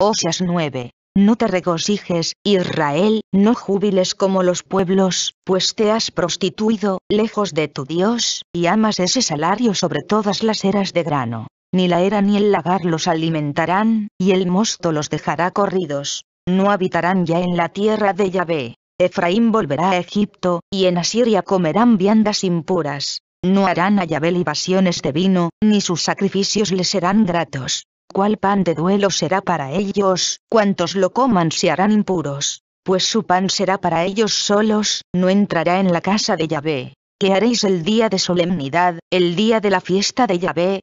Oseas 9. No te regocijes, Israel, no júbiles como los pueblos, pues te has prostituido, lejos de tu Dios, y amas ese salario sobre todas las eras de grano. Ni la era ni el lagar los alimentarán, y el mosto los dejará corridos. No habitarán ya en la tierra de Yahvé. Efraín volverá a Egipto, y en Asiria comerán viandas impuras. No harán a Yahvé libaciones de vino, ni sus sacrificios le serán gratos cuál pan de duelo será para ellos, ¿Cuántos lo coman se harán impuros, pues su pan será para ellos solos, no entrará en la casa de Yahvé. ¿Qué haréis el día de solemnidad, el día de la fiesta de Yahvé?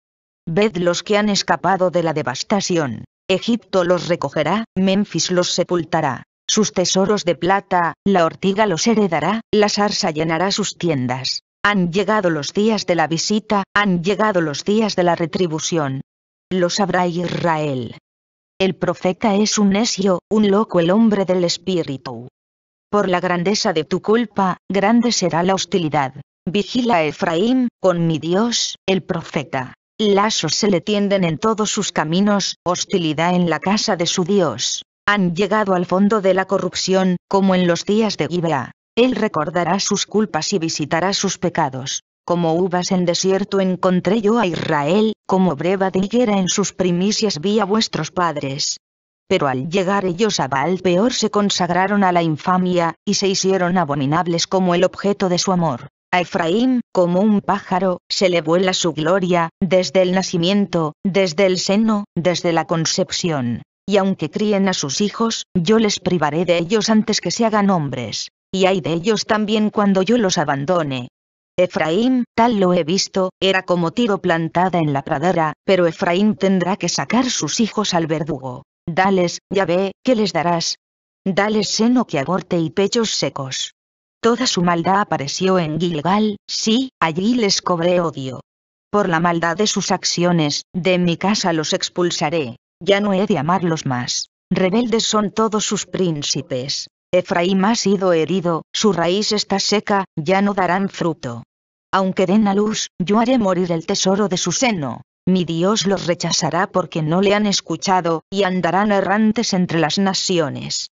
Ved los que han escapado de la devastación. Egipto los recogerá, Memphis los sepultará. Sus tesoros de plata, la ortiga los heredará, la zarza llenará sus tiendas. Han llegado los días de la visita, han llegado los días de la retribución lo sabrá Israel. El profeta es un necio, un loco el hombre del espíritu. Por la grandeza de tu culpa, grande será la hostilidad. Vigila Efraín, con mi Dios, el profeta. Lazos se le tienden en todos sus caminos, hostilidad en la casa de su Dios. Han llegado al fondo de la corrupción, como en los días de Gibeah. Él recordará sus culpas y visitará sus pecados. Como uvas en desierto encontré yo a Israel, como breva de higuera en sus primicias vi a vuestros padres. Pero al llegar ellos a Baal peor se consagraron a la infamia, y se hicieron abominables como el objeto de su amor. A Efraín, como un pájaro, se le vuela su gloria, desde el nacimiento, desde el seno, desde la concepción. Y aunque críen a sus hijos, yo les privaré de ellos antes que se hagan hombres. Y hay de ellos también cuando yo los abandone, Efraín, tal lo he visto, era como tiro plantada en la pradera, pero Efraín tendrá que sacar sus hijos al verdugo. Dales, ya ve, ¿qué les darás? Dales seno que aborte y pechos secos. Toda su maldad apareció en Gilgal, sí, allí les cobré odio. Por la maldad de sus acciones, de mi casa los expulsaré, ya no he de amarlos más. Rebeldes son todos sus príncipes. Efraín ha sido herido, su raíz está seca, ya no darán fruto. Aunque den a luz, yo haré morir el tesoro de su seno. Mi Dios los rechazará porque no le han escuchado, y andarán errantes entre las naciones.